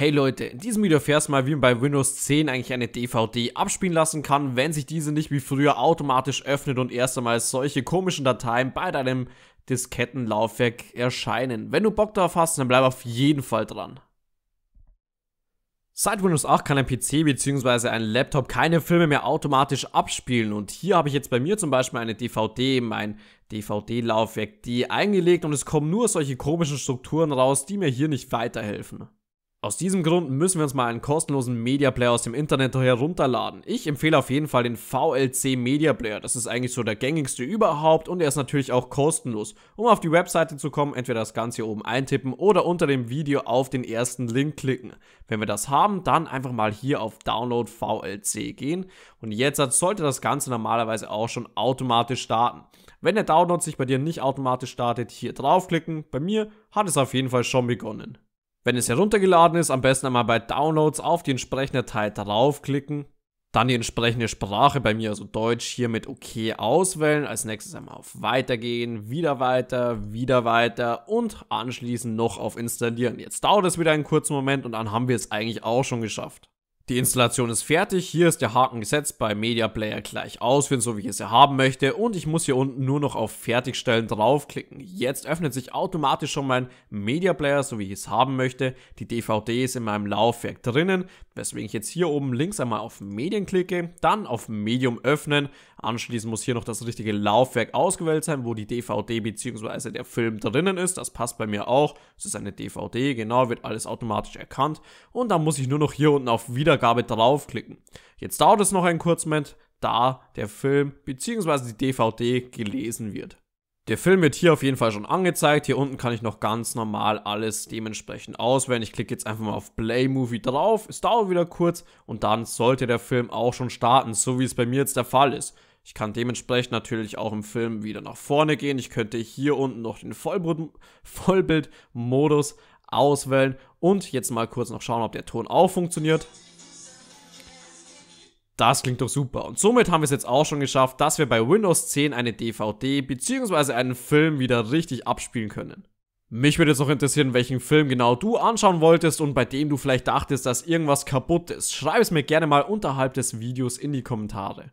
Hey Leute, in diesem Video erfährst du mal, wie man bei Windows 10 eigentlich eine DVD abspielen lassen kann, wenn sich diese nicht wie früher automatisch öffnet und erst einmal solche komischen Dateien bei deinem Diskettenlaufwerk erscheinen. Wenn du Bock drauf hast, dann bleib auf jeden Fall dran. Seit Windows 8 kann ein PC bzw. ein Laptop keine Filme mehr automatisch abspielen und hier habe ich jetzt bei mir zum Beispiel eine DVD, mein DVD-Laufwerk, die eingelegt und es kommen nur solche komischen Strukturen raus, die mir hier nicht weiterhelfen. Aus diesem Grund müssen wir uns mal einen kostenlosen Media Player aus dem Internet herunterladen. Ich empfehle auf jeden Fall den VLC Media Player. Das ist eigentlich so der gängigste überhaupt und er ist natürlich auch kostenlos. Um auf die Webseite zu kommen, entweder das Ganze hier oben eintippen oder unter dem Video auf den ersten Link klicken. Wenn wir das haben, dann einfach mal hier auf Download VLC gehen und jetzt sollte das Ganze normalerweise auch schon automatisch starten. Wenn der Download sich bei dir nicht automatisch startet, hier draufklicken. Bei mir hat es auf jeden Fall schon begonnen. Wenn es heruntergeladen ist, am besten einmal bei Downloads auf die entsprechende Teil draufklicken, dann die entsprechende Sprache bei mir, also Deutsch, hier mit OK auswählen, als nächstes einmal auf Weitergehen, wieder weiter, wieder weiter und anschließend noch auf Installieren. Jetzt dauert es wieder einen kurzen Moment und dann haben wir es eigentlich auch schon geschafft. Die Installation ist fertig, hier ist der Haken gesetzt bei Media Player gleich ausführen, so wie ich es ja haben möchte und ich muss hier unten nur noch auf Fertigstellen draufklicken. Jetzt öffnet sich automatisch schon mein Media Player, so wie ich es haben möchte. Die DVD ist in meinem Laufwerk drinnen, weswegen ich jetzt hier oben links einmal auf Medien klicke, dann auf Medium öffnen, Anschließend muss hier noch das richtige Laufwerk ausgewählt sein, wo die DVD bzw. der Film drinnen ist. Das passt bei mir auch. Es ist eine DVD, genau, wird alles automatisch erkannt. Und dann muss ich nur noch hier unten auf Wiedergabe draufklicken. Jetzt dauert es noch einen kurzen Moment, da der Film bzw. die DVD gelesen wird. Der Film wird hier auf jeden Fall schon angezeigt. Hier unten kann ich noch ganz normal alles dementsprechend auswählen. Ich klicke jetzt einfach mal auf Play Movie drauf. Es dauert wieder kurz und dann sollte der Film auch schon starten, so wie es bei mir jetzt der Fall ist. Ich kann dementsprechend natürlich auch im Film wieder nach vorne gehen. Ich könnte hier unten noch den Vollbildmodus auswählen und jetzt mal kurz noch schauen, ob der Ton auch funktioniert. Das klingt doch super. Und somit haben wir es jetzt auch schon geschafft, dass wir bei Windows 10 eine DVD bzw. einen Film wieder richtig abspielen können. Mich würde jetzt noch interessieren, welchen Film genau du anschauen wolltest und bei dem du vielleicht dachtest, dass irgendwas kaputt ist. Schreib es mir gerne mal unterhalb des Videos in die Kommentare.